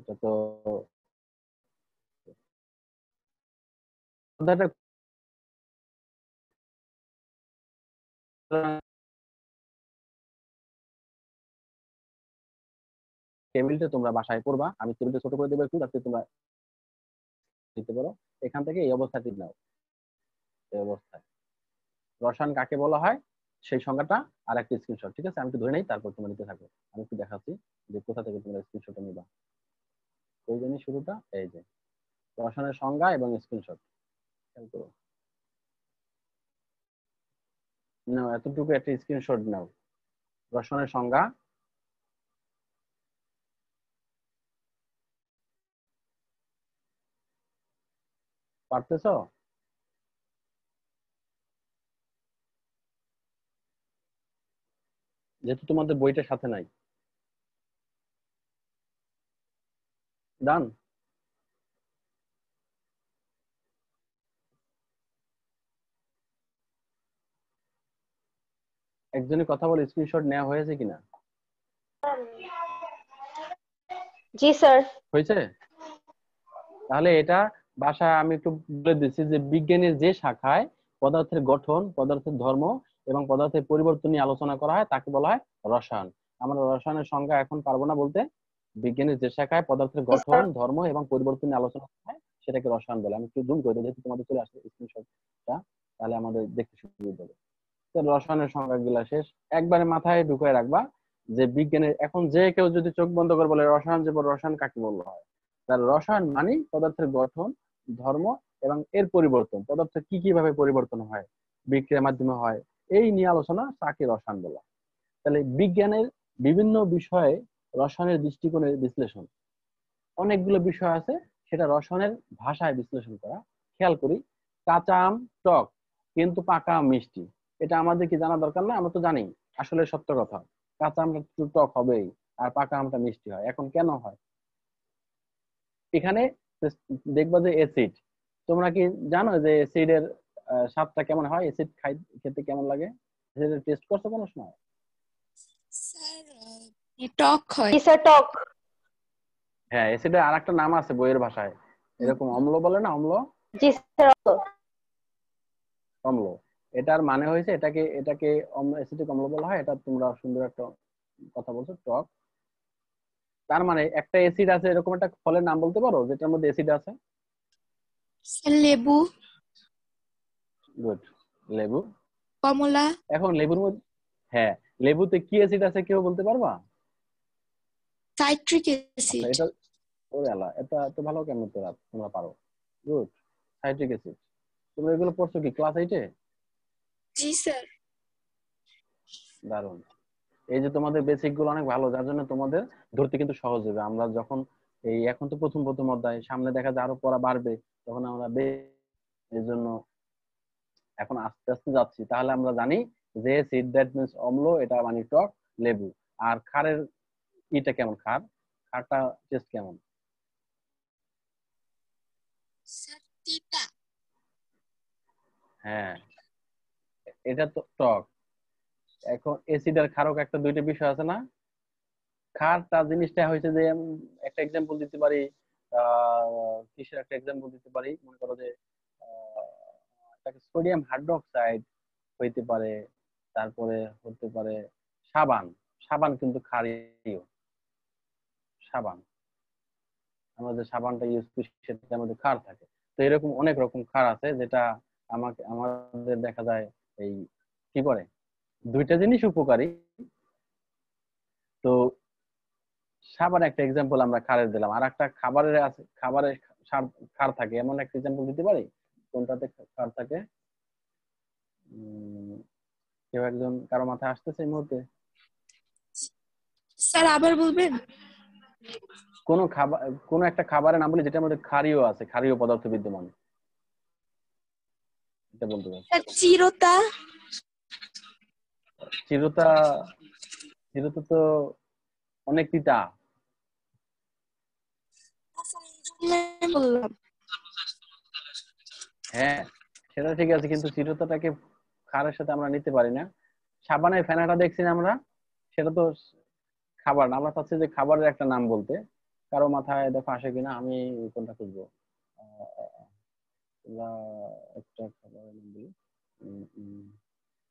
এটা তো টেবিলটা তোমরা বাসায় করবা আমি টেবিলটা ছোট করে দেবো একটু যাতে তোমরা দিতে পারো এখান থেকে এই অবস্থাটি নাও এই অবস্থায় রসায়ন কাকে বলা হয় সেই সংজ্ঞাটা আর একটা স্ক্রিনশট ঠিক আছে আমি একটু ধরে নেই তারপর তোমরা নিতে থাকো আমি একটু দেখাচ্ছি যে কোথা থেকে তোমরা স্ক্রিনশটটা নিবা ওই জানি শুরুটা এই যে প্রশ্নের সংজ্ঞা এবং স্ক্রিনশট নাও এতটুকু একটা স্ক্রিনশট নাও প্রশ্নের সংজ্ঞা পারতেছ যেহেতু তোমাদের বইটা সাথে নাই done. একজনের কথা বলে স্ক্রিনশট নেওয়া হয়েছে কিনা জি স্যার হয়েছে তাহলে এটা ভাষায় আমি একটু বলে দিচ্ছি যে বিজ্ঞানের যে শাখায় পদার্থের গঠন পদার্থের ধর্ম এবং পদার্থের পরিবর্তন নিয়ে আলোচনা করা হয় তাকে বলা হয় রসায়ন আমরা রসায়নের সংজ্ঞা এখন পারবো না বলতে বিজ্ঞানের যে শাখায় পদার্থের গঠন ধর্ম এবং পরিবর্তন আলোচনা হয় সেটাকে রসায়ন বলে আমি একটু জুম করে যেহেতু তোমাদের চলে আসছে স্ক্রিনশটটা তাহলে আমাদের দেখতে সুবিধা হবে রসায়নের সংজ্ঞা গুলা শেষ একবারে মাথায় ঢুকায় রাখবা যে বিজ্ঞানের এখন যে কেউ যদি চোখ বন্ধ করে বলে রসায়ন যে রসায়ন কাকে বলা হয় তার রসায়ন মানে পদার্থের গঠন ধর্ম এবং এর পরিবর্তন পদার্থ কি কিভাবে পরিবর্তন হয় বিক্রিয়ার মাধ্যমে হয় এই নিয়ে আলোচনা তাকে রসায়ন বলা তাহলে বিজ্ঞানের বিভিন্ন বিষয়ে রসায়নের দৃষ্টিকোণে বিশ্লেষণ অনেকগুলো বিষয় আছে সেটা রসায়নের ভাষায় বিশ্লেষণ করা খেয়াল করি কাঁচা আম টক কিন্তু পাকা আম মিষ্টি এটা আমাদের কি জানা দরকার না আমরা তো জানি আসলে সত্য কথা কাঁচা আমটা একটু টক হবেই আর পাকা আমটা মিষ্টি হয় এখন কেন হয় এখানে দেখবা যে অ্যাসিড তোমরা কি জানো যে অ্যাসিডের স্বাদটা কেমন হয় অ্যাসিড খাই খেতে কেমন লাগে টেস্ট করছো কোনো সময় টক হয় টক হ্যাঁ আরেকটা নাম আছে বইয়ের ভাষায় এরকম অম্ল বলে না অম্ল জি অম্ল এটার মানে হয়েছে এটাকে এটাকে অম্ল বলা হয় এটা তোমরা সুন্দর একটা কথা বলছো টক তার মানে একটা অ্যাসিড আছে এরকম একটা ফলের নাম বলতে পারো যেটার মধ্যে অ্যাসিড আছে লেবু গুড লেবু কমলা এখন লেবুর মধ্যে হ্যাঁ লেবুতে কি অ্যাসিড আছে কেউ বলতে পারবা সাইট্রিক আচ্ছা, অ্যাসিড এটা ওরে এটা তো ভালো কেন তোরা তোমরা পারো গুড সাইট্রিক অ্যাসিড তোমরা এগুলো পড়ছো কি ক্লাস এইটে জি স্যার দারুন এই যে তোমাদের বেসিক গুলো অনেক ভালো যার জন্য তোমাদের ধরতে কিন্তু সহজ হবে আমরা যখন এই এখন তো প্রথম প্রথম অধ্যায় সামনে দেখা যায় আরো পড়া বাড়বে তখন আমরা এর জন্য এখন আস্তে আস্তে যাচ্ছি তাহলে আমরা জানি যে সিড দ্যাট মিনস অম্ল এটা মানে টক লেবু আর খারের এটা কেমন খার খারটা টেস্ট কেমন হ্যাঁ এটা তো টক এখন এসিড আর খারক একটা দুইটা বিষয় আছে না খার তার জিনিসটা হয়েছে যে একটা এক্সাম্পল দিতে পারি কিসের একটা এক্সাম্পল দিতে পারি মনে করো যে সোডিয়াম হাইড্রোক্সাইড হইতে পারে তারপরে হতে পারে সাবান সাবান কিন্তু খারিও সাবান আমরা যে সাবানটা ইউজ করি সেটা আমাদের খার থাকে তো এরকম অনেক রকম খার আছে যেটা আমাকে আমাদের দেখা যায় এই কি করে দুইটা জিনিস উপকারী তো সাবান একটা এক্সাম্পল আমরা খারের দিলাম আর একটা খাবারের আছে খাবারের খার থাকে এমন একটা এক্সাম্পল দিতে পারি কোনটাতে খার থাকে কেউ একজন কারো মাথায় আসতেছে এই মুহূর্তে স্যার আবার বলবেন কোনো খাবার কোনো একটা খাবারের নাম বলি যেটা মধ্যে ক্ষারীয় আছে ক্ষারীয় পদার্থ বিদ্যমান এটা বলতে চিরতা চিরতা চিরতা তো অনেক তিতা হ্যাঁ সেটা ঠিক আছে কিন্তু চিরতাটাকে খারের সাথে আমরা নিতে পারি না সাবানের ফেনাটা দেখছি আমরা সেটা তো খাবার আমরা চাচ্ছি যে খাবারের একটা নাম বলতে কারো মাথায় দেখো আসে কিনা আমি কোনটা খুঁজবো একটা খাবারের নাম বলি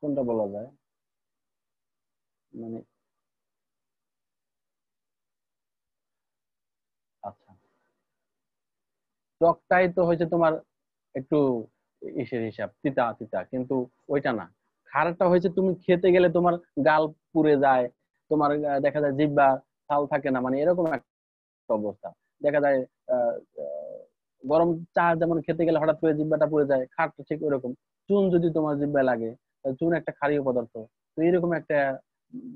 কোনটা বলা যায় মানে আচ্ছা টকটাই তো হয়েছে তোমার একটু ইসের হিসাব তিতা তিতা কিন্তু ওইটা না খারাপটা হয়েছে তুমি খেতে গেলে তোমার গাল পুড়ে যায় তোমার দেখা যায় জিব্বা ছাল থাকে না মানে এরকম একটা অবস্থা দেখা যায় গরম চা যেমন খেতে গেলে হঠাৎ করে জিব্বাটা পড়ে যায় খাট ঠিক ওরকম চুন যদি তোমার জিব্বায় লাগে চুন একটা ক্ষারীয় পদার্থ তো এরকম একটা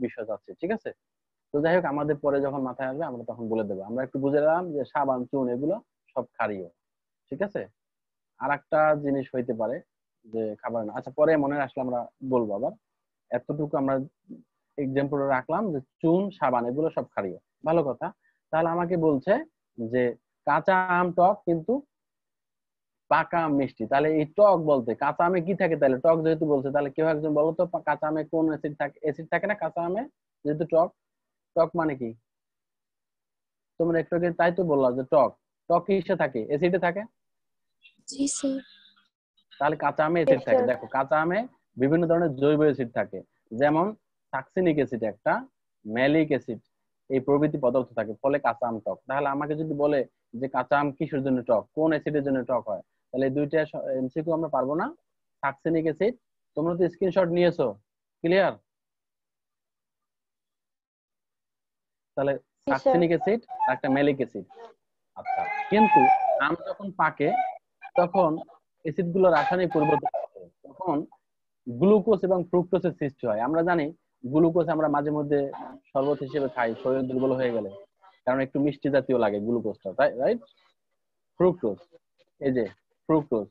বিষয় যাচ্ছে ঠিক আছে তো যাই হোক আমাদের পরে যখন মাথায় আসবে আমরা তখন বলে দেবো আমরা একটু বুঝে নিলাম যে সাবান চুন এগুলো সব ক্ষারীয় ঠিক আছে আর একটা জিনিস হইতে পারে যে খাবার না আচ্ছা পরে মনে আসলে আমরা বলবো আবার এতটুকু আমরা এক্সাম্পল রাখলাম যে চুন সাবান এগুলো সব খারিয়ে ভালো কথা তাহলে আমাকে বলছে যে কাঁচা আম টক কিন্তু পাকা আম মিষ্টি তাহলে এই টক বলতে কাঁচা আমে কি থাকে তাহলে টক যেহেতু বলছে তাহলে কেউ একজন বলো তো কাঁচা আমে কোন অ্যাসিড থাকে অ্যাসিড থাকে না কাঁচা আমে যেহেতু টক টক মানে কি তোমরা একটু আগে তাই তো বললো যে টক টক কিসে থাকে অ্যাসিডে থাকে তাহলে কাঁচা আমে অ্যাসিড থাকে দেখো কাঁচা আমে বিভিন্ন ধরনের জৈব অ্যাসিড থাকে যেমন সাকসিনিক অ্যাসিড একটা ম্যালিক অ্যাসিড এই প্রভৃতি পদার্থ থাকে ফলে কাঁচা আম টক তাহলে আমাকে যদি বলে যে কাঁচা আম কিসের জন্য টক কোন অ্যাসিডের জন্য টক হয় তাহলে দুইটা এমসিকিউ আমরা পারবো না সাকসিনিক অ্যাসিড তোমরা তো স্ক্রিনশট নিয়েছো ক্লিয়ার তাহলে সাকসিনিক অ্যাসিড আর একটা ম্যালিক অ্যাসিড আচ্ছা কিন্তু আম যখন পাকে তখন অ্যাসিড গুলো রাসায়নিক পরিবর্তন তখন গ্লুকোজ এবং ফ্রুক্টোজের সৃষ্টি হয় আমরা জানি গ্লুকোজ আমরা মাঝে মধ্যে শরবত হিসেবে খাই শরীর দুর্বল হয়ে গেলে কারণ একটু মিষ্টি জাতীয় লাগে গ্লুকোজটা তাই রাইট ফ্রুক্টোজ এই যে ফ্রুক্টোজ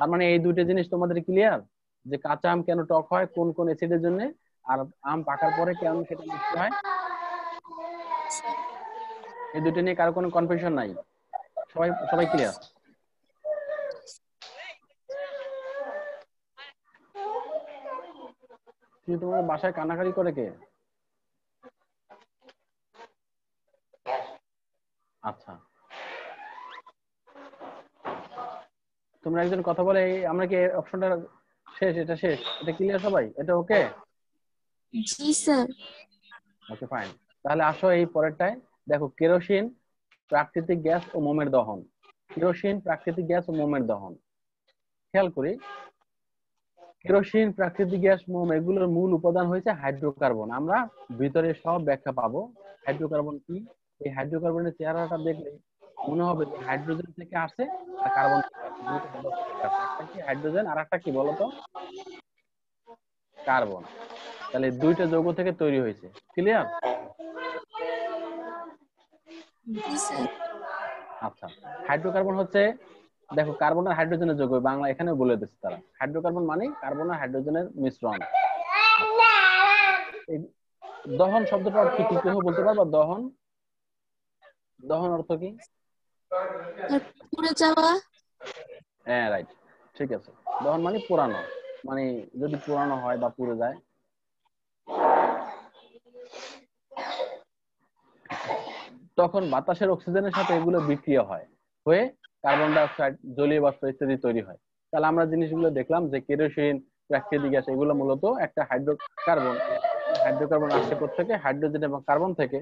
তার মানে এই দুইটা জিনিস তোমাদের ক্লিয়ার যে কাঁচা আম কেন টক হয় কোন কোন অ্যাসিডের জন্য আর আম পাকার পরে কেন সেটা মিষ্টি হয় এই দুটো নিয়ে কারো কোনো কনফিউশন নাই সবাই সবাই ক্লিয়ার কিন্তু তোমার বাসায় কানাকারি করে কে আচ্ছা তোমরা একজন কথা বলে আমরা কি অপশনটা শেষ এটা শেষ এটা ক্লিয়ার সবাই এটা ওকে জি স্যার ওকে ফাইন তাহলে আসো এই পরেরটায় দেখো কেরোসিন প্রাকৃতিক গ্যাস ও মোমের দহন কেরোসিন প্রাকৃতিক গ্যাস ও মোমের দহন খেয়াল করি কেরোসিন প্রাকৃতিক গ্যাস মোম এগুলোর মূল উপাদান হয়েছে হাইড্রোকার্বন আমরা ভিতরে সব ব্যাখ্যা পাবো হাইড্রোকার্বন কি এই হাইড্রোকার্বনের চেহারাটা দেখলে মনে হবে যে হাইড্রোজেন থেকে আসে আর কার্বন একটা হাইড্রোজেন আর একটা কি বলতো কার্বন তাহলে দুইটা যৌগ থেকে তৈরি হয়েছে ক্লিয়ার আচ্ছা হাইড্রোকার্বন হচ্ছে দেখো কার্বন আর হাইড্রোজেনের যোগ যৌগ বাংলা এখানেও বলে দিচ্ছে তারা হাইড্রোকার্বন মানে কার্বন আর হাইড্রোজেনের মিশ্রণ দহন শব্দটা অর্থ কি কেউ বলতে পারবা দহন দহন অর্থ কি পুড়ে যাওয়া হ্যাঁ রাইট ঠিক আছে দহন মানে পুরানো মানে যদি পুরানো হয় বা পুড়ে যায় তখন বাতাসের অক্সিজেনের সাথে এগুলো বিক্রিয়া হয় হয়ে কার্বন ডাই অক্সাইড জলীয় বাষ্প ইত্যাদি তৈরি হয় তাহলে আমরা জিনিসগুলো দেখলাম যে কেরোসিন প্রাকৃতিক গ্যাস এগুলো মূলত একটা হাইড্রোকার্বন হাইড্রোকার্বন আসছে থেকে হাইড্রোজেন এবং কার্বন থেকে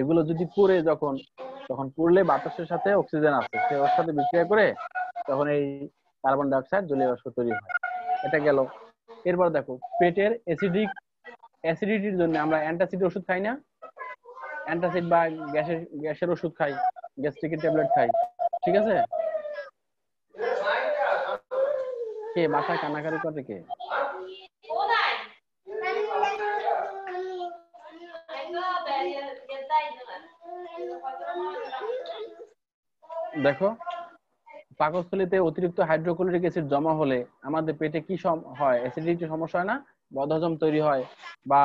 এগুলো যদি পুড়ে যখন তখন পুড়লে বাতাসের সাথে অক্সিজেন আছে সে ওর সাথে বিক্রিয়া করে তখন এই কার্বন ডাইঅক্সাইড জলীয় বাষ্প তৈরি হয় এটা গেল এরপর দেখো পেটের অ্যাসিডিক অ্যাসিডিটির জন্য আমরা অ্যান্টাসিড ওষুধ খাই না অ্যান্টাসিড বা গ্যাসের গ্যাসের ওষুধ খাই গ্যাস্ট্রিকের ট্যাবলেট খাই ঠিক আছে কে বাসায় কানাকারি করে কে দেখো পাকস্থলীতে অতিরিক্ত হাইড্রোক্লোরিক অ্যাসিড জমা হলে আমাদের পেটে কি হয় অ্যাসিডিটি সমস্যা হয় না বদহজম তৈরি হয় বা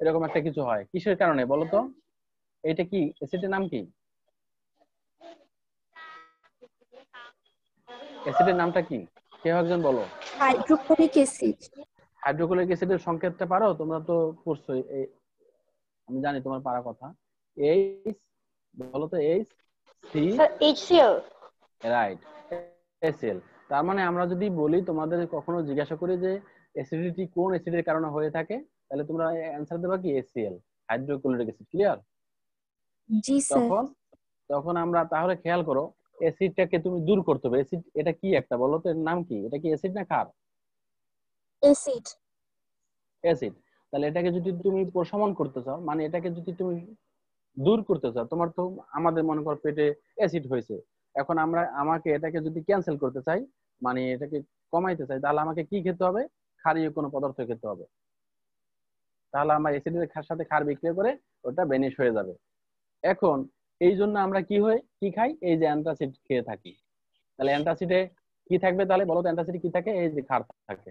এরকম একটা কিছু হয় কিসের কারণে বলো তো এটা কি অ্যাসিডের নাম কি অ্যাসিডের নামটা কি কেউ একজন বলো হাইড্রোক্লোরিক অ্যাসিড হাইড্রোক্লোরিক অ্যাসিডের সংক্ষেপটা পারো তোমরা তো পড়ছো আমি জানি তোমার পারা কথা এইচ বলো তো এইচ সি এইচসিএল রাইট এসএল তার মানে আমরা যদি বলি তোমাদের কখনো জিজ্ঞাসা করি যে অ্যাসিডিটি কোন অ্যাসিডের কারণে হয়ে থাকে তাহলে তোমরা অ্যানসার দেবা কি এসিএল হাইড্রোক্লোরিক অ্যাসিড ক্লিয়ার জি স্যার তখন তখন আমরা তাহলে খেয়াল করো অ্যাসিডটাকে তুমি দূর করতে হবে অ্যাসিড এটা কি একটা বলো তো এর নাম কি এটা কি অ্যাসিড না ক্ষার অ্যাসিড অ্যাসিড তাহলে এটাকে যদি তুমি প্রশমন করতে চাও মানে এটাকে যদি তুমি দূর করতে চাও তোমার তো আমাদের মনে কর পেটে অ্যাসিড হয়েছে এখন আমরা আমাকে এটাকে যদি ক্যান্সেল করতে চাই মানে এটাকে কমাইতে চাই তাহলে আমাকে কি খেতে হবে ক্ষারীয় কোনো পদার্থ খেতে হবে তাহলে আমার অ্যাসিডের সাথে ক্ষার বিক্রিয়া করে ওটা বেনিশ হয়ে যাবে এখন এই জন্য আমরা কি হয় কি খাই এই যে অ্যান্টাসিড খেয়ে থাকি তাহলে অ্যান্টাসিডে কি থাকবে তাহলে বলো তো অ্যান্টাসিডে কি থাকে এই যে ক্ষার থাকে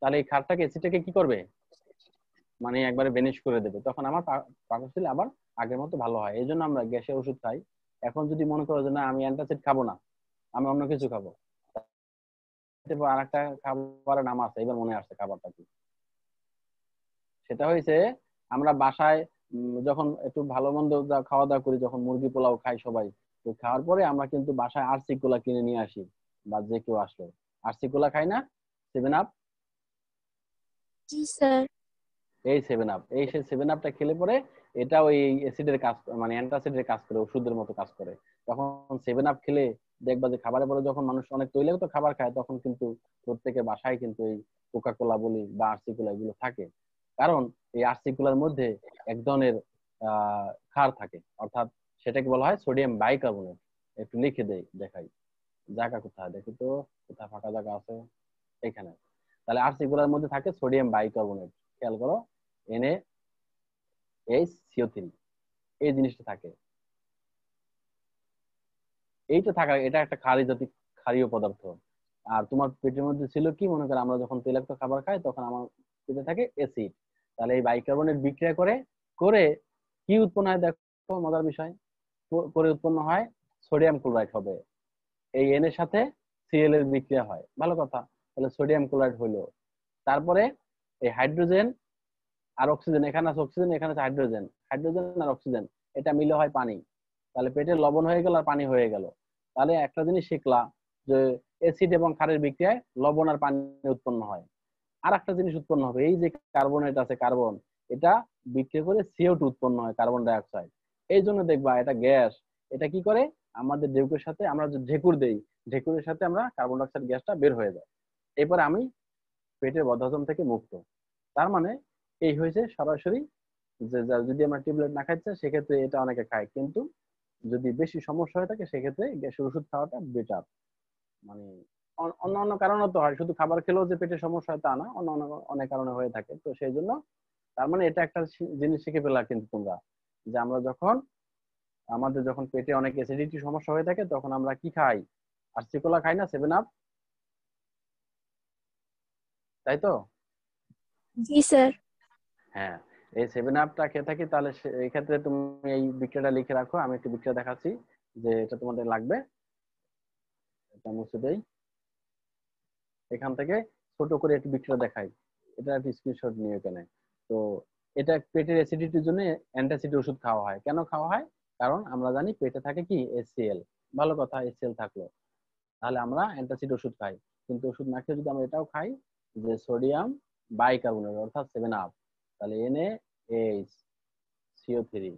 তাহলে এই ক্ষারটাকে অ্যাসিডটাকে কি করবে মানে একবারে বেনিশ করে দেবে তখন আমার পাকস্থলী আবার আগের মতো ভালো হয় এই জন্য আমরা গ্যাসের ওষুধ খাই এখন যদি মনে করো যে না আমি অ্যান্টাসিড খাবো না আমি অন্য কিছু খাবো আর একটা খাবারের নাম আছে এবার মনে আসছে খাবারটা কি সেটা হয়েছে আমরা বাসায় যখন একটু ভালো মন্দ খাওয়া দাওয়া করি যখন মুরগি পোলাও খাই সবাই তো খাওয়ার পরে আমরা কিন্তু বাসায় আরসি কোলা কিনে নিয়ে আসি বা যে কেউ আসলো আরসি কোলা খাই না সেভেন আপ জি স্যার এই সেভেন আপ এই সে সেভেন আপটা খেলে পরে এটা ওই অ্যাসিডের কাজ মানে অ্যান্টাসিডের কাজ করে ওষুধের মতো কাজ করে তখন সেভেন আপ খেলে দেখবা যে খাবারের পরে যখন মানুষ অনেক তৈলাক্ত খাবার খায় তখন কিন্তু প্রত্যেকের বাসায় কিন্তু এই কোকা কোলা বলি বা আরসি কোলা এগুলো থাকে কারণ এই আর্সিকুলার মধ্যে এক ধরনের ক্ষার থাকে অর্থাৎ সেটাকে বলা হয় সোডিয়াম বাইকার্বনেট একটু লিখে দেই দেখাই জায়গা কোথায় দেখি তো কোথায় ফাঁকা জায়গা আছে এখানে তাহলে আর্সিকুলার মধ্যে থাকে সোডিয়াম বাইকার্বনেট খেয়াল করো এনে এইচ সিও থ্রি এই জিনিসটা থাকে এইটা থাকা এটা একটা খারি জাতি ক্ষারীয় পদার্থ আর তোমার পেটের মধ্যে ছিল কি মনে করো আমরা যখন তেলাক্ত খাবার খাই তখন আমার পেটে থাকে অ্যাসিড তাহলে এই বাইকার্বনেট বিক্রিয়া করে করে কি উৎপন্ন হয় দেখো মজার বিষয় করে উৎপন্ন হয় সোডিয়াম ক্লোরাইড হবে এই এন এর সাথে সিএল এর বিক্রিয়া হয় ভালো কথা তাহলে সোডিয়াম ক্লোরাইড হলো তারপরে এই হাইড্রোজেন আর অক্সিজেন এখানে আছে অক্সিজেন এখানে আছে হাইড্রোজেন হাইড্রোজেন আর অক্সিজেন এটা মিলে হয় পানি তাহলে পেটে লবণ হয়ে গেল আর পানি হয়ে গেল তাহলে একটা জিনিস শিখলা যে অ্যাসিড এবং ক্ষারের বিক্রিয়ায় লবণ আর পানি উৎপন্ন হয় আর একটা জিনিস উৎপন্ন হবে এই যে কার্বনেট আছে কার্বন এটা বিক্রিয়া করে সিও টু উৎপন্ন হয় কার্বন ডাইঅক্সাইড এই জন্য দেখবা এটা গ্যাস এটা কি করে আমাদের ঢেকুর সাথে আমরা যে ঢেকুর দেই ঢেকুরের সাথে আমরা কার্বন ডাইঅক্সাইড গ্যাসটা বের হয়ে যায় এরপরে আমি পেটের বদহজম থেকে মুক্ত তার মানে এই হয়েছে সরাসরি যে যদি আমরা টিবলেট না খাইছে সেক্ষেত্রে এটা অনেকে খায় কিন্তু যদি বেশি সমস্যা হয়ে থাকে সেক্ষেত্রে গ্যাসের ওষুধ খাওয়াটা বেটার মানে অন্য অন্য কারণও তো হয় শুধু খাবার খেলেও যে পেটের সমস্যা তা না অন্য অনেক কারণে হয়ে থাকে তো সেই জন্য তার মানে এটা একটা জিনিস শিখে পেলা কিন্তু তোমরা যে আমরা যখন আমাদের যখন পেটে অনেক অ্যাসিডিটি সমস্যা হয়ে থাকে তখন আমরা কি খাই আর আর্সিকোলা খাই না সেভেন আপ তাই তো জি স্যার হ্যাঁ এই সেভেন আপটা খেয়ে থাকি তাহলে এই ক্ষেত্রে তুমি এই বিক্রিয়াটা লিখে রাখো আমি একটু বিক্রিয়া দেখাচ্ছি যে এটা তোমাদের লাগবে এটা মুছে দেই এখান থেকে ছোট করে একটু বিক্রিয়া দেখাই এটা একটা স্ক্রিনশট নিয়ে এখানে তো এটা পেটের অ্যাসিডিটির জন্য অ্যান্টাসিডি ওষুধ খাওয়া হয় কেন খাওয়া হয় কারণ আমরা জানি পেটে থাকে কি এসিএল ভালো কথা এসিএল থাকলো তাহলে আমরা অ্যান্টাসিড ওষুধ খাই কিন্তু ওষুধ না খেয়ে যদি আমরা এটাও খাই যে সোডিয়াম বাইকার্বনেট অর্থাৎ সেভেন আপ তাহলে N H CO three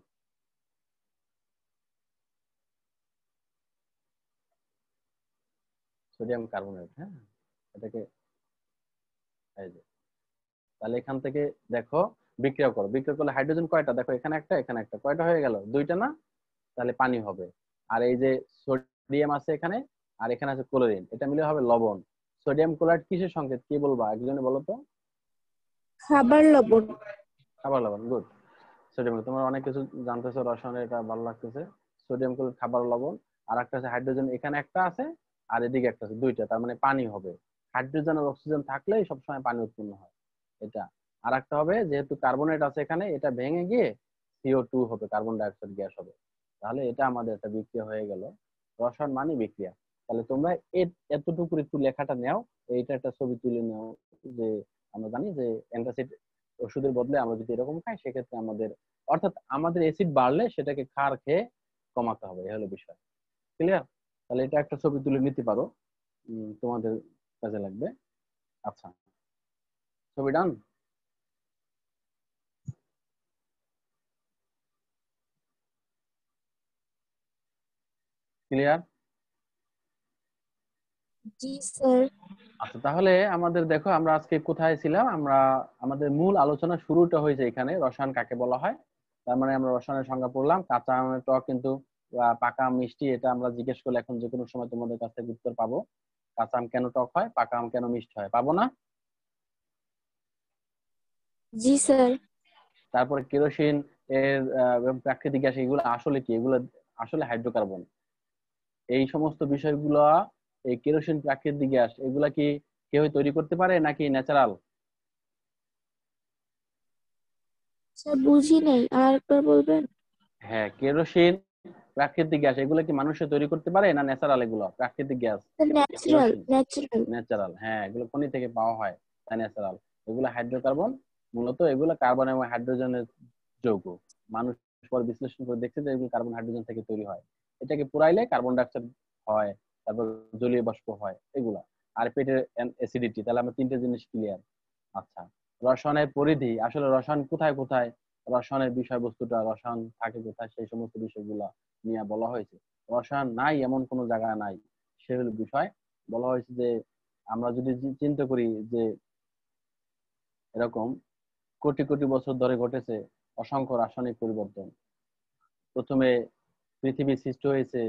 sodium carbonate হ্যাঁ এটাকে এই যে তাহলে এখান থেকে দেখো বিক্রিয়া করো বিক্রিয়া করলে হাইড্রোজেন কয়টা দেখো এখানে একটা এখানে একটা কয়টা হয়ে গেল দুইটা না তাহলে পানি হবে আর এই যে সোডিয়াম আছে এখানে আর এখানে আছে ক্লোরিন এটা মিলে হবে লবণ সোডিয়াম ক্লোরাইড কিসের সংকেত কি বলবা একজনে বলো তো খাবার লবণ খাবার লবণ গুড সোডিয়াম তোমার অনেক কিছু জানতেছো রসায়নে এটা ভালো লাগতেছে সোডিয়াম ক্লোরাইড খাবার লবণ আর একটা আছে হাইড্রোজেন এখানে একটা আছে আর এদিকে একটা আছে দুইটা তার মানে পানি হবে হাইড্রোজেন আর অক্সিজেন থাকলেই সময় পানি উৎপন্ন হয় এটা আর একটা হবে যেহেতু কার্বনেট আছে এখানে এটা ভেঙে গিয়ে সিও টু হবে কার্বন ডাইঅক্সাইড গ্যাস হবে তাহলে এটা আমাদের একটা বিক্রিয়া হয়ে গেল রসায়ন মানে বিক্রিয়া তাহলে তোমরা এতটুকু একটু লেখাটা নেও এইটা একটা ছবি তুলে নেও যে আমরা জানি যে অ্যান্টাসিড ওষুধের বদলে আমরা যদি এরকম খাই সেক্ষেত্রে আমাদের অর্থাৎ আমাদের অ্যাসিড বাড়লে সেটাকে খার খেয়ে কমাতে হবে এ হলো বিষয় ক্লিয়ার তাহলে এটা একটা ছবি তুলে নিতে পারো তোমাদের কাজে লাগবে আচ্ছা ছবি ডান ক্লিয়ার আচ্ছা তাহলে আমাদের দেখো আমরা আজকে কোথায় ছিলাম আমরা আমাদের মূল আলোচনা শুরুটা হয়েছে এখানে রসায়ন কাকে বলা হয় তার মানে আমরা রসায়নের সংজ্ঞা পড়লাম কাঁচা আমের টক কিন্তু পাকা মিষ্টি এটা আমরা জিজ্ঞেস করলে এখন যে কোনো সময় তোমাদের কাছ থেকে উত্তর পাবো কাঁচা আম কেন টক হয় পাকা আম কেন মিষ্টি হয় পাবো না জি স্যার তারপরে কেরোসিন এর প্রাকৃতিক গ্যাস এগুলো আসলে কি এগুলো আসলে হাইড্রোকার্বন এই সমস্ত বিষয়গুলো এই কেরোসিন প্রাকৃতিক গ্যাস এগুলা কি কেউ তৈরি করতে পারে নাকি ন্যাচারাল বুঝি নাই আর একবার বলবেন হ্যাঁ কেরোসিন প্রাকৃতিক গ্যাস এগুলো কি মানুষে তৈরি করতে পারে না ন্যাচারাল এগুলো প্রাকৃতিক গ্যাস ন্যাচারাল হ্যাঁ এগুলো খনি থেকে পাওয়া হয় তাই ন্যাচারাল এগুলো হাইড্রোকার্বন মূলত এগুলো কার্বন এবং হাইড্রোজেনের যৌগ মানুষ পর বিশ্লেষণ করে দেখছে যে এগুলো কার্বন হাইড্রোজেন থেকে তৈরি হয় এটাকে পুরাইলে কার্বন ডাইঅক্সাইড হয় তারপর জলীয় বাষ্প হয় এগুলো আর পেটের অ্যাসিডিটি তাহলে আমরা তিনটে জিনিস ক্লিয়ার আচ্ছা রসায়নের পরিধি আসলে রসায়ন কোথায় কোথায় রসায়নের বিষয়বস্তুটা রসায়ন থাকে কোথায় সেই সমস্ত বিষয়গুলা নিয়ে বলা হয়েছে রসায়ন নাই এমন কোনো জায়গা নাই সেগুলো বিষয় বলা হয়েছে যে আমরা যদি চিন্তা করি যে এরকম কোটি কোটি বছর ধরে ঘটেছে অসংখ্য রাসায়নিক পরিবর্তন প্রথমে পৃথিবী সৃষ্টি হয়েছে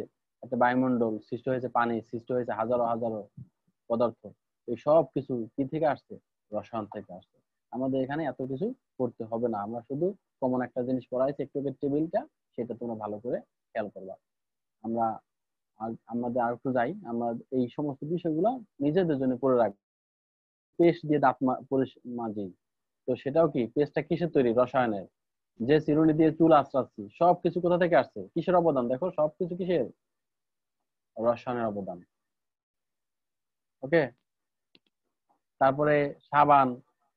একটা বায়ুমণ্ডল সৃষ্টি হয়েছে পানি সৃষ্টি হয়েছে হাজারো হাজারো পদার্থ এই সব কিছু কি থেকে আসছে রসায়ন থেকে আসছে আমাদের এখানে এত কিছু করতে হবে না আমরা শুধু কমন একটা জিনিস পড়া হয়েছে একটু টেবিলটা সেটা তোমরা ভালো করে খেয়াল করবা আমরা আমাদের আর একটু যাই আমরা এই সমস্ত বিষয়গুলো নিজেদের জন্য করে রাখবো পেস্ট দিয়ে দাঁত মাঝি তো সেটাও কি পেস্টটা কিসের তৈরি রসায়নের যে চিরুনি দিয়ে চুল আশ্রাচ্ছি সবকিছু কোথা থেকে আসছে কিসের অবদান দেখো সবকিছু কিসের রসায়নের অবদান ওকে তারপরে সাবান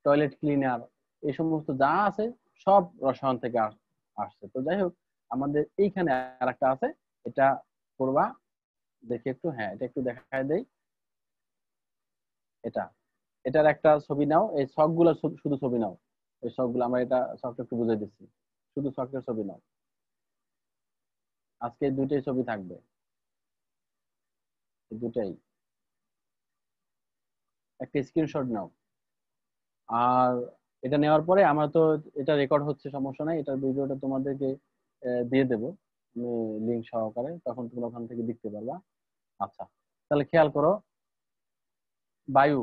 টয়লেট ক্লিনার এই সমস্ত যা আছে সব রসায়ন থেকে আসছে তো যাই হোক আমাদের এইখানে আর একটা আছে এটা করবা দেখি একটু হ্যাঁ এটা একটু দেখায় দেই এটা এটার একটা ছবি নাও এই শখ শখগুলো শুধু ছবি নাও এই শখ গুলো আমরা এটা শখটা একটু বুঝাই দিচ্ছি শুধু শখের ছবি নাও আজকে দুইটাই ছবি থাকবে দুটাই একটা স্ক্রিনশট নাও আর এটা নেওয়ার পরে আমার তো এটা রেকর্ড হচ্ছে সমস্যা নাই এটার ভিডিওটা তোমাদেরকে দিয়ে দেবো আমি লিঙ্ক সহকারে তখন তোমরা ওখান থেকে দেখতে পারবা আচ্ছা তাহলে খেয়াল করো বায়ু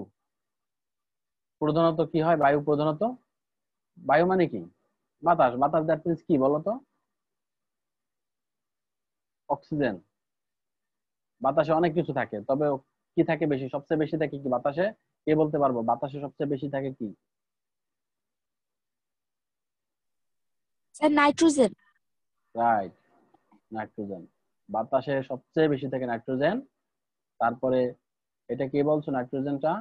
প্রধানত কি হয় বায়ু প্রধানত বায়ু মানে কি বাতাস বাতাস দ্যাট মিনস কি বলতো অক্সিজেন বাতাসে অনেক কিছু থাকে তবে কি থাকে বেশি সবচেয়ে বেশি থাকে কি বাতাসে কে বলতে পারবো বাতাসে সবচেয়ে বেশি থাকে কি স্যার নাইট্রোজেন রাইট নাইট্রোজেন বাতাসে সবচেয়ে বেশি থাকে নাইট্রোজেন তারপরে এটা কে বলছো নাইট্রোজেনটা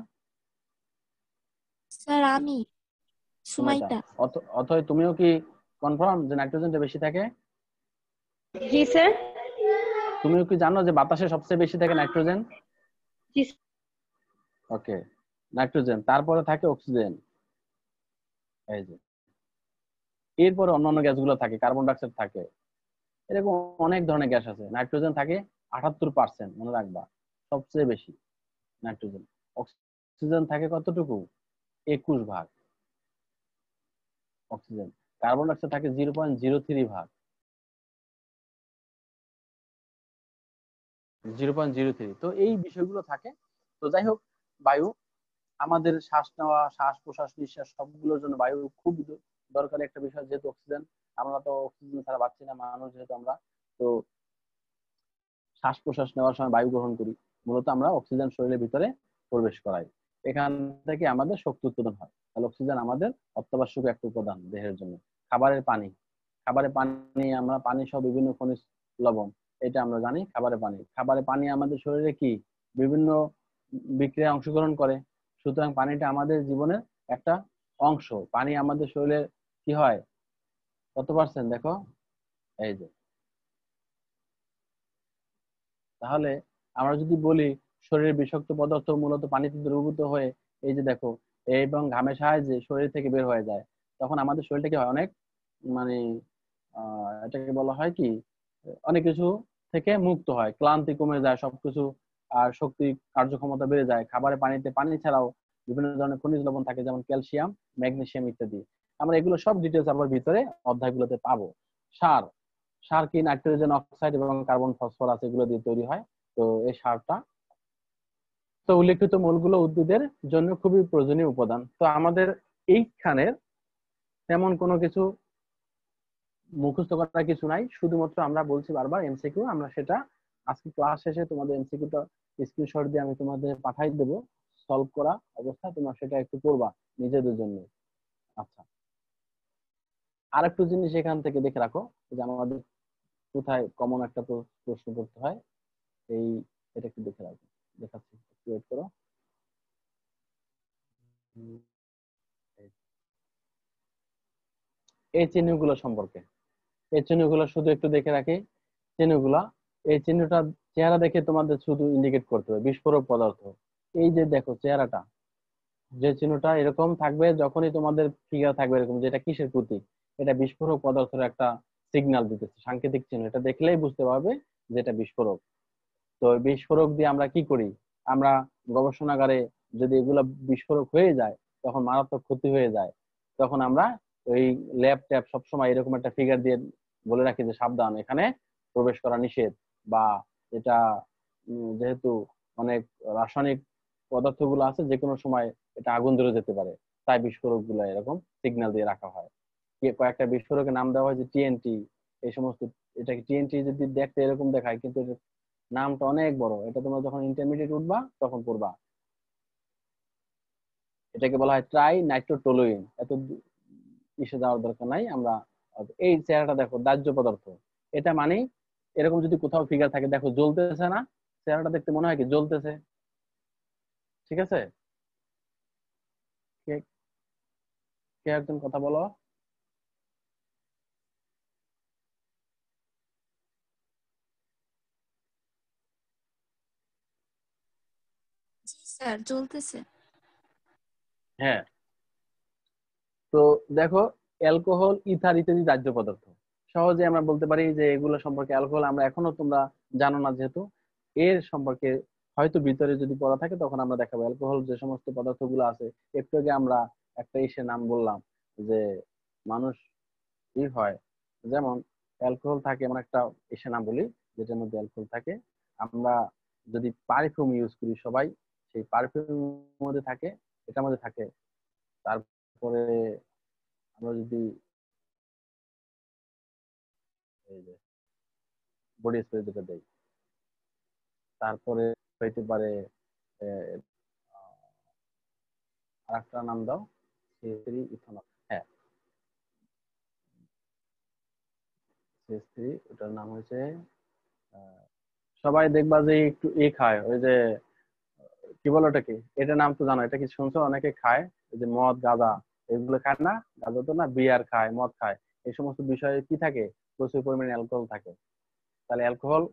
স্যার আমি সুমাইতা অথয় তুমিও কি কনফার্ম যে নাইট্রোজেনটা বেশি থাকে জি স্যার তুমিও কি জানো যে বাতাসে সবচেয়ে বেশি থাকে নাইট্রোজেন জি ওকে নাইট্রোজেন তারপরে থাকে অক্সিজেন এই যে এরপরে অন্যান্য গ্যাসগুলো থাকে কার্বন ডাইঅক্সাইড থাকে এরকম অনেক ধরনের গ্যাস আছে নাইট্রোজেন থাকে আটাত্তর পার্সেন্ট মনে রাখবা সবচেয়ে বেশি নাইট্রোজেন অক্সিজেন থাকে কতটুকু একুশ ভাগ অক্সিজেন কার্বন ডাইঅক্সাইড থাকে জিরো পয়েন্ট জিরো থ্রি ভাগ জিরো পয়েন্ট জিরো থ্রি তো এই বিষয়গুলো থাকে তো যাই হোক বায়ু আমাদের শ্বাস নেওয়া শ্বাস প্রশ্বাস নিঃশ্বাস সবগুলোর জন্য বায়ু খুব দরকারি একটা বিষয় যেহেতু অক্সিজেন আমরা তো অক্সিজেন ছাড়া পাচ্ছি না মানুষ যেহেতু আমরা তো শ্বাস প্রশ্বাস নেওয়ার সময় বায়ু গ্রহণ করি মূলত আমরা অক্সিজেন শরীরের ভিতরে প্রবেশ করাই এখান থেকে আমাদের শক্তি উৎপাদন হয় তাহলে অক্সিজেন আমাদের অত্যাবশ্যক একটা উপাদান দেহের জন্য খাবারের পানি খাবারের পানি আমরা পানি সহ বিভিন্ন খনিজ লবণ এটা আমরা জানি খাবারের পানি খাবারের পানি আমাদের শরীরে কি বিভিন্ন বিক্রিয়া অংশগ্রহণ করে সুতরাং পানিটা আমাদের জীবনের একটা অংশ পানি আমাদের শরীরের কি হয় কত পার্সেন্ট দেখো এই যে তাহলে আমরা যদি বলি শরীরের বিষাক্ত পদার্থ মূলত পানিতে দ্রবীভূত হয়ে এই যে দেখো এবং ঘামের সাহায্যে শরীর থেকে বের হয়ে যায় তখন আমাদের শরীরটা কি হয় অনেক মানে এটাকে বলা হয় কি অনেক কিছু থেকে মুক্ত হয় ক্লান্তি কমে যায় সবকিছু আর শক্তি কার্যক্ষমতা বেড়ে যায় খাবারে পানিতে পানি ছাড়াও বিভিন্ন ধরনের খনিজ লবণ থাকে যেমন ক্যালসিয়াম ম্যাগনেশিয়াম ইত্যাদি আমরা এগুলো সব ডিটেলস আবার ভিতরে অধ্যায়গুলোতে পাবো সার সার কি নাইট্রোজেন অক্সাইড এবং কার্বন ফসফরাস এগুলো দিয়ে তৈরি হয় তো এই সারটা তো উল্লেখিত মূলগুলো উদ্ভিদের জন্য খুবই প্রয়োজনীয় উপাদান তো আমাদের এইখানের তেমন কোনো কিছু মুখস্থ করার কিছু নাই শুধুমাত্র আমরা বলছি বারবার এমসিকিউ আমরা সেটা আজকে ক্লাস শেষে তোমাদের এমসিকিউটা স্ক্রিনশট দিয়ে আমি তোমাদের পাঠাই দেব সলভ করা অবস্থা তোমরা সেটা একটু করবা নিজেদের জন্য আচ্ছা আর একটু জিনিস এখান থেকে দেখে রাখো যে আমাদের কোথায় কমন একটা প্রশ্ন করতে হয় এই এটা একটু দেখে রাখো দেখাচ্ছি একটু ওয়েট করো এই চিহ্নগুলো সম্পর্কে এই চিহ্নগুলো শুধু একটু দেখে রাখি চিহ্নগুলো এই চিহ্নটা চেহারা দেখে তোমাদের শুধু ইন্ডিকেট করতে হবে বিস্ফোরক পদার্থ এই যে দেখো চেহারাটা যে চিহ্নটা এরকম থাকবে যখনই তোমাদের ফিগার থাকবে এরকম যেটা কিসের প্রতীক এটা বিস্ফোরক পদার্থের একটা সিগনাল দিতেছে সাংকেতিক চিহ্ন এটা দেখলেই বুঝতে পারবে যে এটা বিস্ফোরক তো বিস্ফোরক দিয়ে আমরা কি করি আমরা গবেষণাগারে যদি এগুলো বিস্ফোরক হয়ে যায় তখন মারাত্মক ক্ষতি হয়ে যায় তখন আমরা ওই ল্যাব ট্যাব সবসময় এরকম একটা ফিগার দিয়ে বলে রাখি যে সাবধান এখানে প্রবেশ করা নিষেধ বা এটা যেহেতু অনেক রাসায়নিক পদার্থগুলো আছে যে কোনো সময় এটা আগুন ধরে যেতে পারে তাই বিস্ফোরক গুলো এরকম সিগন্যাল দিয়ে রাখা হয় কয়েকটা বিস্ফোরকের নাম দেওয়া হয় যে টিএনটি এই সমস্ত এটাকে টিএনটি যদি দেখতে এরকম দেখায় কিন্তু নামটা অনেক বড় এটা তোমরা যখন ইন্টারমিডিয়েট উঠবা তখন করবা এটাকে বলা হয় ট্রাই নাইট্রোটোলোইন এত ইসে যাওয়ার দরকার নাই আমরা এই চেহারাটা দেখো দাহ্য পদার্থ এটা মানে এরকম যদি কোথাও ফিগার থাকে দেখো জ্বলতেছে না চেহারাটা দেখতে মনে হয় কি জ্বলতেছে ঠিক আছে কে একজন কথা বলো স্যার চলতেছে হ্যাঁ তো দেখো অ্যালকোহল ইথার ইত্যাদি দাহ্য পদার্থ সহজে আমরা বলতে পারি যে এগুলো সম্পর্কে অ্যালকোহল আমরা এখনো তোমরা জানো না যেহেতু এর সম্পর্কে হয়তো ভিতরে যদি পড়া থাকে তখন আমরা দেখাবো অ্যালকোহল যে সমস্ত পদার্থগুলো আছে একটু আগে আমরা একটা এসে নাম বললাম যে মানুষ কি ইয়ে হয় যেমন অ্যালকোহল থাকে এমন একটা এসে নাম বলি যেটার মধ্যে অ্যালকোহল থাকে আমরা যদি পারফিউম ইউজ করি সবাই সেই পারফিউম মধ্যে থাকে এটার মধ্যে থাকে তারপরে আমরা যদি বডি স্প্রে যেটা দেয় তারপরে হইতে পারে আর একটা নাম দাও সি ইথানল হ্যাঁ সি ওটার নাম হয়েছে সবাই দেখবা যে একটু এ খায় ওই যে কি বলো ওটাকে এটা নাম তো জানো এটা কি শুনছো অনেকে খায় যে মদ গাঁদা এগুলো খায় না গাঁদা তো না বিয়ার খায় মদ খায় এই সমস্ত বিষয়ে কি থাকে প্রচুর পরিমাণে অ্যালকোহল থাকে তাহলে অ্যালকোহল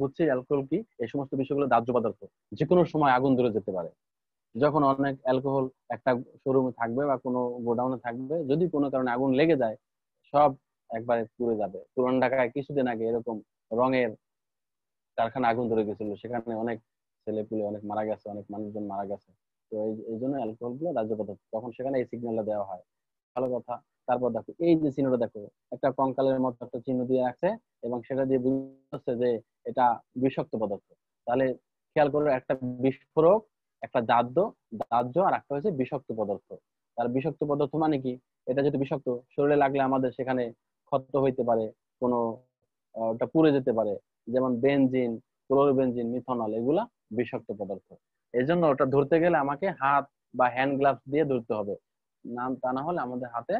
বুঝছি অ্যালকোহল কি এই সমস্ত বিষয়গুলো দাহ্য পদার্থ যে কোনো সময় আগুন ধরে যেতে পারে যখন অনেক অ্যালকোহল একটা শোরুমে থাকবে বা কোনো গোডাউনে থাকবে যদি কোনো কারণে আগুন লেগে যায় সব একবারে পুড়ে যাবে পুরান ঢাকায় কিছুদিন আগে এরকম রঙের কারখানা আগুন ধরে গেছিল সেখানে অনেক ছেলে পুলে অনেক মারা গেছে অনেক মানুষজন মারা গেছে তো এই জন্য অ্যালকোহল গুলো রাজ্য পদার্থ তখন সেখানে এই সিগন্যালটা দেওয়া হয় ভালো কথা তারপর দেখো এই যে চিহ্নটা দেখো একটা কঙ্কালের মতো একটা চিহ্ন দিয়ে রাখছে এবং সেটা দিয়ে বুঝতে যে এটা বিষাক্ত পদার্থ তাহলে খেয়াল করো একটা বিস্ফোরক একটা দাহ্য দাহ্য আর একটা হয়েছে বিষাক্ত পদার্থ তার বিষাক্ত পদার্থ মানে কি এটা যদি বিষাক্ত শরীরে লাগলে আমাদের সেখানে ক্ষত হইতে পারে কোনো ওটা পুড়ে যেতে পারে যেমন বেনজিন ক্লোরোবেনজিন মিথানল এগুলা বিষাক্ত পদার্থ এই জন্য ওটা ধরতে গেলে আমাকে হাত বা হ্যান্ড গ্লাভস দিয়ে ধরতে হবে নাম তা না হলে আমাদের হাতে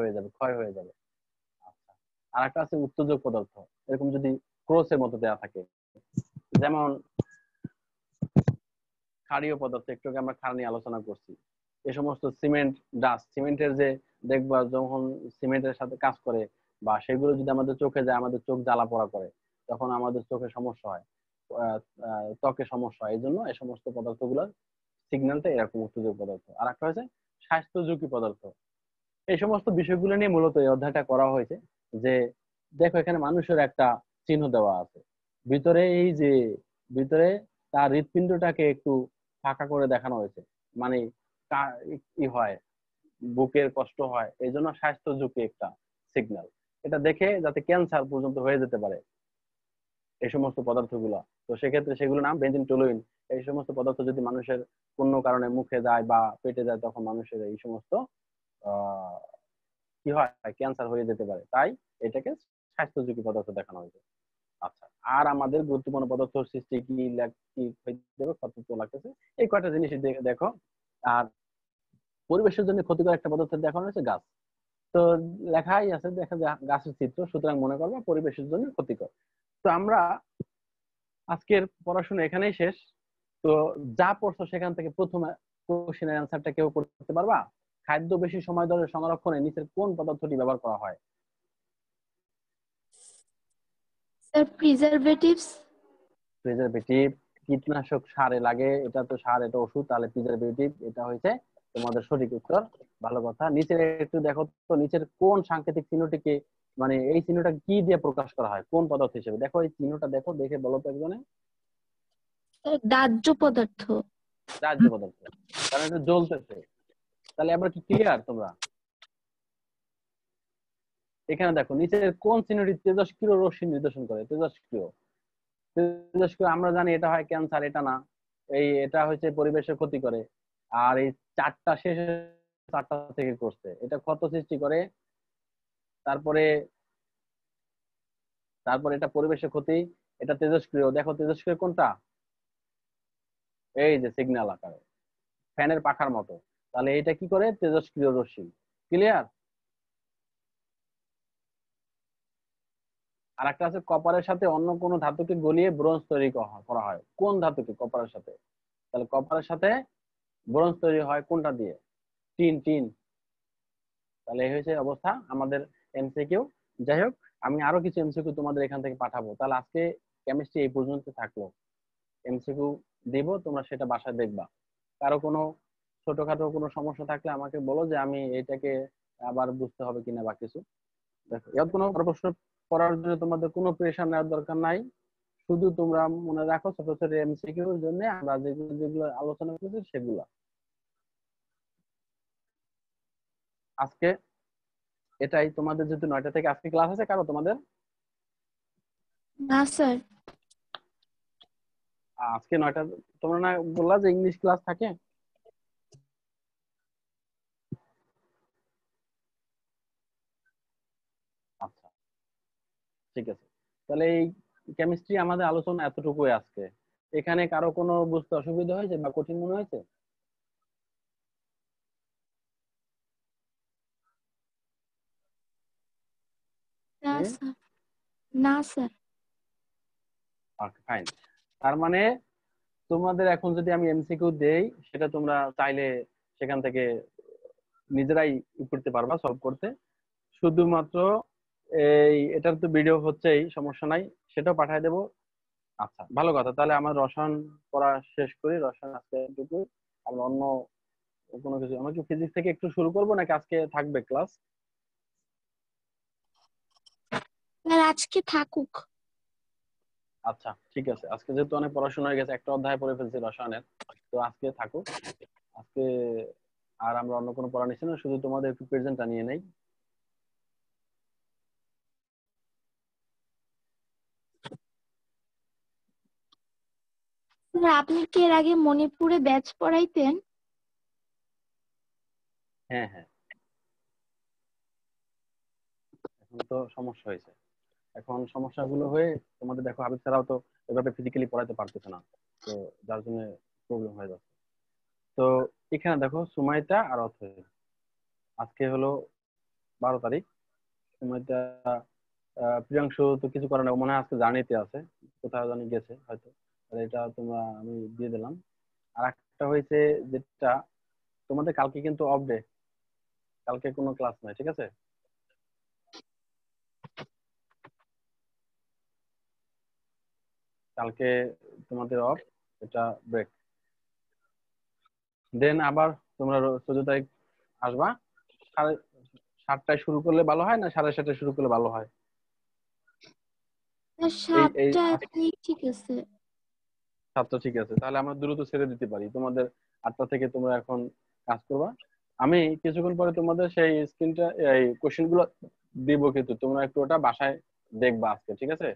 হয়ে যাবে ক্ষয় হয়ে যাবে আচ্ছা, আর একটা আছে উত্তেজক পদার্থ এরকম যদি ক্রোসের মতো দেওয়া থাকে যেমন ক্ষারীয় পদার্থ একটু আমরা ক্ষার নিয়ে আলোচনা করছি এ সমস্ত সিমেন্ট ডাস্ট সিমেন্টের যে দেখবা যখন সিমেন্টের সাথে কাজ করে বা সেগুলো যদি আমাদের চোখে যায় আমাদের চোখ জ্বালা পড়া করে তখন আমাদের চোখে সমস্যা হয় ত্বকে সমস্যা এই জন্য এই সমস্ত পদার্থগুলো সিগন্যালটা এরকম উত্তেজক পদার্থ আর একটা হচ্ছে স্বাস্থ্য ঝুঁকি পদার্থ এই সমস্ত বিষয়গুলো নিয়ে মূলত এই অধ্যায়টা করা হয়েছে যে দেখো এখানে মানুষের একটা চিহ্ন দেওয়া আছে ভিতরে এই যে ভিতরে তার হৃৎপিণ্ডটাকে একটু ফাঁকা করে দেখানো হয়েছে মানে কি হয় বুকের কষ্ট হয় এই জন্য স্বাস্থ্য ঝুঁকি একটা সিগন্যাল এটা দেখে যাতে ক্যান্সার পর্যন্ত হয়ে যেতে পারে এই সমস্ত পদার্থগুলা তো সেক্ষেত্রে সেগুলোর নাম বেঞ্জিন টুলুইন এই সমস্ত পদার্থ যদি মানুষের কোনো কারণে মুখে যায় বা পেটে যায় তখন মানুষের এই সমস্ত কি হয় ক্যান্সার হয়ে যেতে পারে তাই এটাকে স্বাস্থ্য ঝুঁকি পদার্থ দেখানো হয়েছে আচ্ছা আর আমাদের গুরুত্বপূর্ণ পদার্থ সৃষ্টি কি কি লাগতেছে এই কয়টা জিনিস দেখো আর পরিবেশের জন্য ক্ষতিকর একটা পদার্থ দেখানো হয়েছে গাছ তো লেখাই আছে দেখা যায় গাছের চিত্র সুতরাং মনে করবো পরিবেশের জন্য ক্ষতিকর তো আমরা আজকের পড়াশোনা এখানেই শেষ তো যা পড়ছো সেখান থেকে প্রথমে কোশ্চেনের অ্যানসারটা কেউ করতে পারবা খাদ্য বেশি সময় ধরে সংরক্ষণে নিচের কোন পদার্থটি ব্যবহার করা হয় স্যার প্রিজারভেটিভস প্রিজারভেটিভ কীটনাশক সারে লাগে এটা তো সার এটা ওষুধ তাহলে প্রিজারভেটিভ এটা হয়েছে তোমাদের সঠিক উত্তর ভালো কথা নিচের একটু দেখো তো নিচের কোন সাংকেতিক চিহ্নটিকে মানে এই চিহ্নটা কি দিয়ে প্রকাশ করা হয় কোন পদার্থ হিসেবে দেখো এই চিহ্নটা দেখো দেখে বলো তো একজনে দাহ্য পদার্থ দাহ্য পদার্থ কারণ এটা জ্বলতেছে তাহলে আমরা কি ক্লিয়ার তোমরা এখানে দেখো নিচের কোন চিহ্নটি তেজস্ক্রিয় রশ্মি নির্দেশন করে তেজস্ক্রিয় তেজস্ক্রিয় আমরা জানি এটা হয় ক্যান্সার এটা না এই এটা হচ্ছে পরিবেশের ক্ষতি করে আর এই চারটা শেষ চারটা থেকে করছে এটা ক্ষত সৃষ্টি করে তারপরে তারপরে এটা পরিবেশের ক্ষতি এটা তেজস্ক্রিয় দেখো তেজস্ক্রিয় কোনটা এই যে সিগন্যাল আকারে ফ্যানের পাখার মতো তাহলে এটা কি করে তেজস্ক্রিয় রশ্মি ক্লিয়ার আর একটা আছে কপারের সাথে অন্য কোন ধাতুকে গলিয়ে ব্রোঞ্জ তৈরি করা হয় কোন ধাতুকে কপারের সাথে তাহলে কপারের সাথে ব্রোঞ্জ তৈরি হয় কোনটা দিয়ে টিন টিন তাহলে এই হয়েছে অবস্থা আমাদের এমসিকিউ যাই হোক আমি আরো কিছু এমসিকিউ তোমাদের এখান থেকে পাঠাবো তাহলে আজকে কেমিস্ট্রি এই পর্যন্ত থাকলো এমসিকিউ দেব তোমরা সেটা বাসায় দেখবা কারো কোনো ছোটখাটো কোনো সমস্যা থাকলে আমাকে বলো যে আমি এটাকে আবার বুঝতে হবে কিনা বা কিছু দেখো এর কোনো প্রশ্ন করার জন্য তোমাদের কোনো প্রেশার নেওয়ার দরকার নাই শুধু তোমরা মনে রাখো ছোট ছোট এর জন্য আমরা যেগুলো যেগুলো আলোচনা করেছি সেগুলো আজকে এটাই তোমাদের যেহেতু নয়টা থেকে আজকে ক্লাস আছে কারো তোমাদের না স্যার আজকে নয়টা তোমরা না বললা যে ইংলিশ ক্লাস থাকে আচ্ছা ঠিক আছে তাহলে এই কেমিস্ট্রি আমাদের আলোচনা এতটুকুই আজকে এখানে কারো কোনো বুঝতে অসুবিধা হয়েছে বা কঠিন মনে হয়েছে তার মানে তোমাদের এখন যদি আমি এমসিকিউ দেই সেটা তোমরা চাইলে সেখান থেকে নিজেরাই করতে পারবা সলভ করতে শুধুমাত্র এই এটার তো ভিডিও হচ্ছেই সমস্যা নাই সেটাও পাঠিয়ে দেব আচ্ছা ভালো কথা তাহলে আমার রসায়ন পড়া শেষ করি রসায়ন আজকে এটুকু আমরা অন্য কোনো কিছু আমরা কি ফিজিক্স থেকে একটু শুরু করবো নাকি আজকে থাকবে ক্লাস আজকে থাকুক আচ্ছা ঠিক আছে আজকে যেহেতু অনেক পড়াশোনা হয়ে গেছে একটা অধ্যায় পড়ে ফেলছি রসায়নের তো আজকে থাকুক আজকে আর আমরা অন্য কোনো পড়া নিচ্ছি না শুধু তোমাদের একটু প্রেজেন্ট জানিয়ে নেই আপনি কি এর আগে মণিপুরে ব্যাচ পড়াইতেন হ্যাঁ হ্যাঁ এখন তো সমস্যা হয়েছে এখন সমস্যাগুলো হয়ে তোমাদের দেখো হাবিব স্যারাও তো এভাবে ফিজিক্যালি পড়াতে পারতেছে না তো যার জন্য প্রবলেম হয়ে যাচ্ছে তো এখানে দেখো সুমাইটা আর অথৈ আজকে হলো বারো তারিখ সুমাইটা প্রিয়াংশু তো কিছু করে না মনে হয় আজকে জানিতে আছে কোথাও জানি গেছে হয়তো এটা তোমরা আমি দিয়ে দিলাম আর একটা হয়েছে যেটা তোমাদের কালকে কিন্তু অফ ডে কালকে কোনো ক্লাস নাই ঠিক আছে কালকে তোমাদের অফ এটা ব্রেক দেন আবার তোমরা চোদ্দ তারিখ আসবা সাড়ে সাতটায় শুরু করলে ভালো হয় না সাড়ে সাতটায় শুরু করলে ভালো হয় সাতটা ঠিক আছে তাহলে আমরা দ্রুত ছেড়ে দিতে পারি তোমাদের আটটা থেকে তোমরা এখন কাজ করবা আমি কিছুক্ষণ পরে তোমাদের সেই স্ক্রিনটা এই গুলো দিব কিন্তু তোমরা একটু ওটা বাসায় দেখবা আজকে ঠিক আছে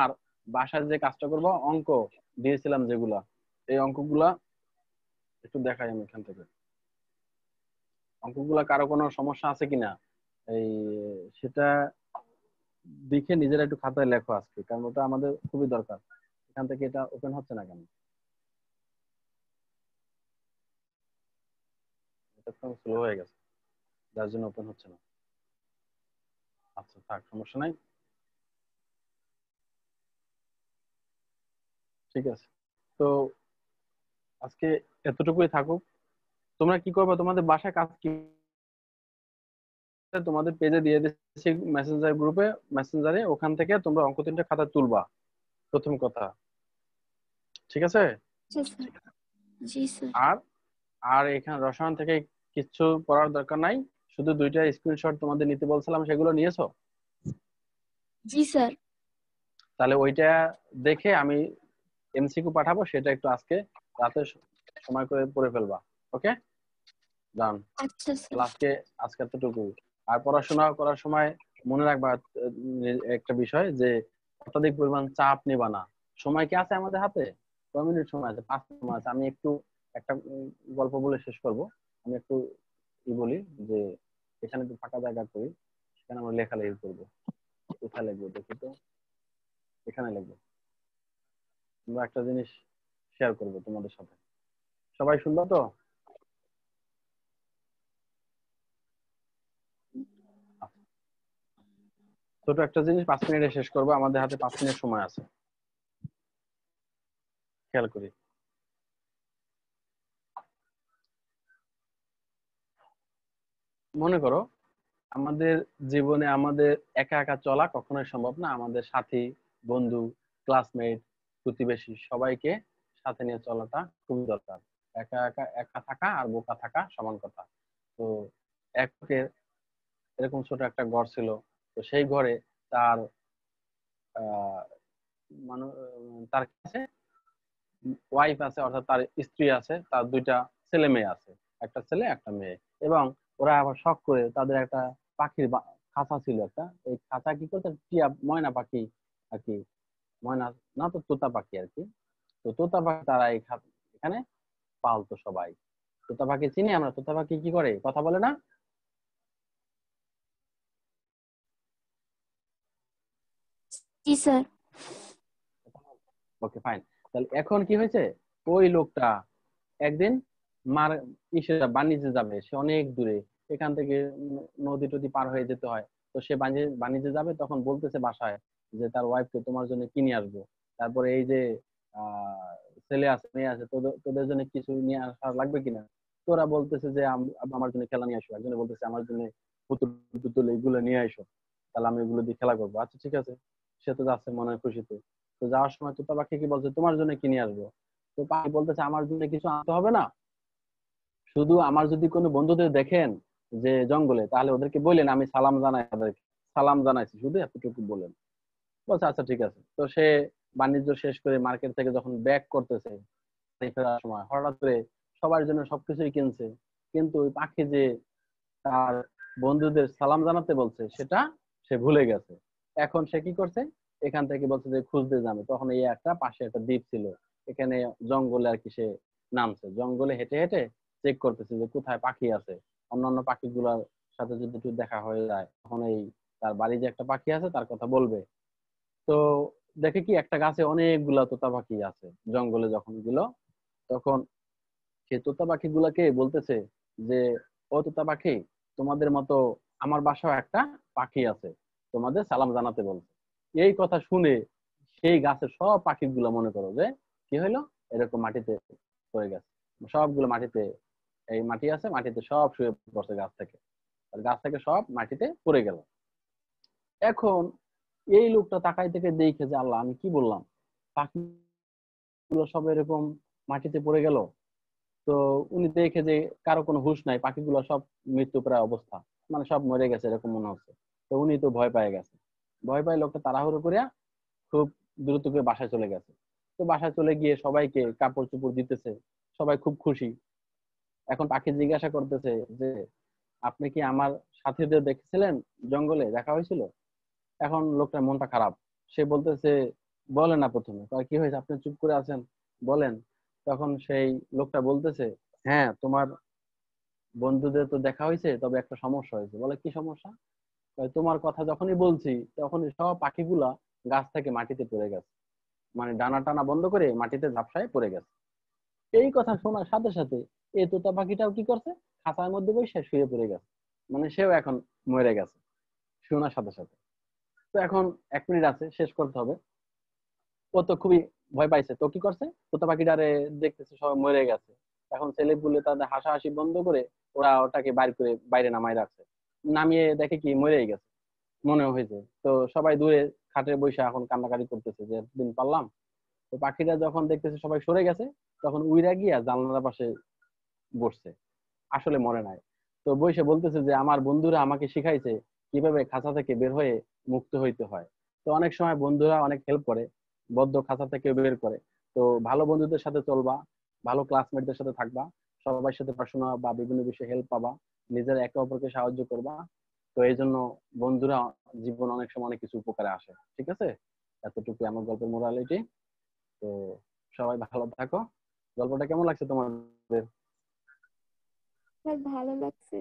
আর বাসায় যে কাজটা করব অঙ্ক দিয়েছিলাম যেগুলা এই অঙ্কগুলা একটু দেখাই আমি এখান থেকে অঙ্কগুলা কারো কোনো সমস্যা আছে কিনা এই সেটা দেখে নিজেরা একটু খাতায় লেখো আজকে কারণ ওটা আমাদের খুবই দরকার এখান থেকে এটা ওপেন হচ্ছে না কেন স্লো হয়ে গেছে যার জন্য ওপেন হচ্ছে না আচ্ছা থাক সমস্যা নাই ঠিক আছে তো আজকে এতটুকুই থাকুক তোমরা কি করবে তোমাদের বাসায় কাজ কি তোমাদের পেজে দিয়ে দিচ্ছি মেসেঞ্জার গ্রুপে মেসেঞ্জারে ওখান থেকে তোমরা অঙ্ক তিনটা খাতা তুলবা প্রথম কথা ঠিক আছে আর আর এখানে রসায়ন থেকে কিছু পড়ার দরকার নাই শুধু দুইটা স্ক্রিনশট তোমাদের নিতে বলছিলাম সেগুলো নিয়েছো জি স্যার তাহলে ওইটা দেখে আমি এমসিকিউ পাঠাবো সেটা একটু আজকে রাতে সময় করে পড়ে ফেলবা ওকে ডান আচ্ছা, আজকে আজকে এতটুকু আর পড়াশোনা করার সময় মনে রাখবা একটা বিষয় যে অত্যাধিক পরিমাণ চাপ নেবা না সময় কি আছে আমাদের হাতে কয় মিনিট সময় আছে পাঁচ মিনিট আছে আমি একটু একটা গল্প বলে শেষ করব আমি একটু ই বলি যে এখানে তো ফাঁকা জায়গা করি সেখানে আমরা লেখালেখি করবো লেখা লিখবো দেখি তো এখানে লিখবো একটা জিনিস শেয়ার করব তোমাদের সাথে সবাই শুনবা তো ছোট একটা জিনিস পাঁচ মিনিটে শেষ করবো আমাদের হাতে পাঁচ মিনিট সময় আছে খেয়াল করি মনে করো আমাদের জীবনে আমাদের একা একা চলা কখনোই সম্ভব না আমাদের সাথী বন্ধু ক্লাসমেট প্রতিবেশী সবাইকে সাথে নিয়ে চলাটা খুবই দরকার একা একা একা থাকা আর বোকা থাকা সমান কথা তো এককে এরকম ছোট একটা ঘর ছিল তো সেই ঘরে তার তার কাছে ওয়াইফ আছে অর্থাৎ তার স্ত্রী আছে তার দুইটা ছেলে মেয়ে আছে একটা ছেলে একটা মেয়ে এবং ওরা আবার শখ করে তাদের একটা পাখির খাঁচা ছিল একটা এই খাঁচা কি করতে টিয়া ময়না পাখি আর কি ময়না না তো তোতা পাখি আর কি তো তোতা পাখি তারা এখানে পালতো সবাই তোতা পাখি চিনি আমরা তোতা পাখি কি করে কথা বলে না ওকে ফাইন তাহলে এখন কি হয়েছে ওই লোকটা একদিন মার ইসে বাণিজ্যে যাবে সে অনেক দূরে এখান থেকে নদী টদি পার হয়ে যেতে হয় তো সে বাণিজ্যে যাবে তখন বলতেছে বাসায় যে তার ওয়াইফকে তোমার জন্য কি নিয়ে আসবো তারপরে এই যে ছেলে আছে মেয়ে আছে তোদের জন্য কিছু নিয়ে আসা লাগবে কিনা তোরা বলতেছে যে আমার জন্য খেলা নিয়ে আসো একজনে বলতেছে আমার জন্য পুতুল পুতুল এগুলো নিয়ে আসো তাহলে আমি এগুলো দিয়ে খেলা করবো আচ্ছা ঠিক আছে সে তো যাচ্ছে মনের খুশিতে তো যাওয়ার সময় তো বাকি কি বলছে তোমার জন্য কি নিয়ে আসবো তো পাখি বলতেছে আমার জন্য কিছু আনতে হবে না শুধু আমার যদি কোনো বন্ধুদের দেখেন যে জঙ্গলে তাহলে ওদেরকে বললেন আমি সালাম জানাই ওদেরকে সালাম জানাইছি শুধু এতটুকু বলেন বলছে আচ্ছা ঠিক আছে তো সে বাণিজ্য শেষ করে মার্কেট থেকে যখন ব্যাক করতেছে ফেরার সময় হঠাৎ করে সবার জন্য সবকিছুই কিনছে কিন্তু ওই পাখি যে তার বন্ধুদের সালাম জানাতে বলছে সেটা সে ভুলে গেছে এখন সে কি করছে এখান থেকে বলছে যে খুঁজতে যাবে তখন এই একটা পাশে একটা দ্বীপ ছিল এখানে জঙ্গলে আর কি সে নামছে জঙ্গলে হেঁটে হেঁটে চেক করতেছে যে কোথায় পাখি আছে অন্যান্য পাখিগুলোর সাথে যদি একটু দেখা হয়ে যায় তখন এই তার বাড়ি যে একটা পাখি আছে তার কথা বলবে তো দেখে কি একটা গাছে অনেকগুলা তোতা পাখি আছে জঙ্গলে যখন গেল তখন সে তোতা পাখি গুলাকে বলতেছে যে ও তোতা পাখি তোমাদের মতো আমার বাসাও একটা পাখি আছে তোমাদের সালাম জানাতে বলছে এই কথা শুনে সেই গাছের সব পাখিগুলো মনে করো যে কি হইলো এরকম মাটিতে পড়ে গেছে সবগুলো মাটিতে এই মাটি আছে মাটিতে সব শুয়ে পড়ছে গাছ থেকে আর গাছ থেকে সব মাটিতে পড়ে গেল এখন এই লোকটা তাকাই থেকে দেখে যে আল্লাহ আমি কি বললাম পাখি গুলো সব এরকম মাটিতে পড়ে গেল তো উনি দেখে যে কারো কোনো হুশ নাই পাখিগুলো সব মৃত্যু প্রায় অবস্থা মানে সব মরে গেছে এরকম মনে হচ্ছে তো উনি তো ভয় পেয়ে গেছে ভয় পায় লোকটা তাড়াহুড়ো করিয়া খুব দ্রুত করে বাসায় চলে গেছে তো বাসায় চলে গিয়ে সবাইকে কাপড় চুপড় দিতেছে সবাই খুব খুশি এখন পাখি জিজ্ঞাসা করতেছে যে আপনি কি আমার সাথীদের দেখেছিলেন জঙ্গলে দেখা হয়েছিল এখন লোকটার মনটা খারাপ সে বলতেছে বলে না প্রথমে কি হয়েছে আপনি চুপ করে আছেন বলেন তখন সেই লোকটা বলতেছে হ্যাঁ তোমার বন্ধুদের তো দেখা হয়েছে তবে একটা সমস্যা হয়েছে বলে কি সমস্যা তোমার কথা যখনই বলছি তখনই সব পাখিগুলা গাছ থেকে মাটিতে পড়ে গেছে মানে ডানা টানা বন্ধ করে মাটিতে ঝাপসায় পড়ে গেছে এই কথা শোনার সাথে সাথে এ তোতা পাখিটাও কি করছে খাঁচার মধ্যে বসে শুয়ে পড়ে গেছে মানে সেও এখন মরে গেছে শোনার সাথে সাথে তো এখন এক মিনিট আছে শেষ করতে হবে ও তো খুবই ভয় পাইছে তো কি করছে তোতা পাখিটা দেখতেছে সবাই মরে গেছে এখন ছেলে পুলে তাদের হাসাহাসি বন্ধ করে ওরা ওটাকে বাইর করে বাইরে নামায় রাখছে নামিয়ে দেখে কি মরে গেছে মনে হয়েছে তো সবাই দূরে খাটে বসে এখন কান্নাকাটি করতেছে যে দিন পারলাম তো পাখিটা যখন দেখতেছে সবাই সরে গেছে তখন উইরা গিয়া জানলার পাশে বসছে আসলে মনে নাই তো বইসে বলতেছে যে আমার বন্ধুরা আমাকে শিখাইছে কিভাবে খাঁচা থেকে বের হয়ে মুক্ত হইতে হয় তো অনেক সময় বন্ধুরা অনেক হেল্প করে বদ্ধ খাঁচা থেকে বের করে তো ভালো বন্ধুদের সাথে চলবা ভালো ক্লাসমেটদের সাথে থাকবা সবার সাথে পড়াশোনা বা বিভিন্ন বিষয়ে হেল্প পাবা নিজের একে অপরকে সাহায্য করবা তো এই জন্য বন্ধুরা জীবন অনেক সময় অনেক কিছু উপকারে আসে ঠিক আছে এতটুকু আমার গল্পের মোরালিটি তো সবাই ভালো থাকো গল্পটা কেমন লাগছে তোমাদের ভালো লাগছে